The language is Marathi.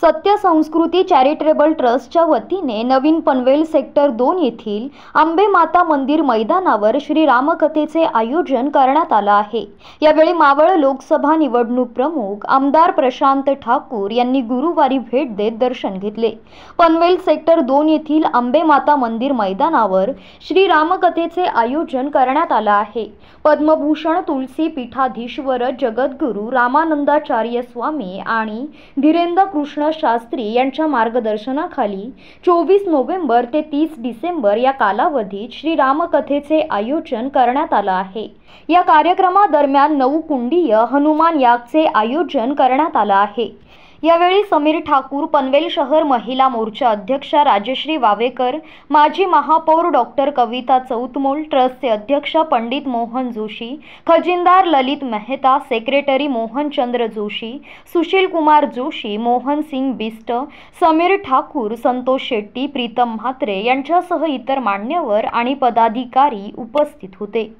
सत्य संस्कृती चॅरिटेबल ट्रस्टच्या वतीने नवीन पनवेल सेक्टर दोन येथील आंबे माता मंदिर मैदानावर श्री रामकथेचे आयोजन करण्यात आलं आहे यावेळी मावळ लोकसभा निवडणूक प्रमुख आमदार प्रशांत ठाकूर यांनी गुरुवारी भेट देत दर्शन घेतले पनवेल सेक्टर दोन येथील आंबे माता मंदिर मैदानावर श्री रामकथेचे आयोजन करण्यात आलं आहे पद्मभूषण तुलसी पीठाधीश्वर जगद्गुरू रामानंदाचार्य स्वामी आणि धीरेंद्र कृष्ण कृष्ण शास्त्री यांच्या मार्गदर्शनाखाली चोवीस नोव्हेंबर ते तीस डिसेंबर या कालावधीत श्रीरामकथेचे आयोजन करण्यात आलं आहे या कार्यक्रमादरम्यान नऊ कुंडीय हनुमान यागचे आयोजन करण्यात आलं आहे यावेळी समीर ठाकूर पनवेल शहर महिला मोर्चा अध्यक्षा राजश्री वावेकर माजी महापौर डॉक्टर कविता चौतमोल ट्रस्टचे अध्यक्ष पंडित मोहन जोशी खजिनदार ललित मेहता सेक्रेटरी मोहनचंद्र जोशी सुशील कुमार जोशी मोहन सिंग बिस्ट समीर ठाकूर संतोष शेट्टी प्रीतम म्हात्रे यांच्यासह इतर मान्यवर आणि पदाधिकारी उपस्थित होते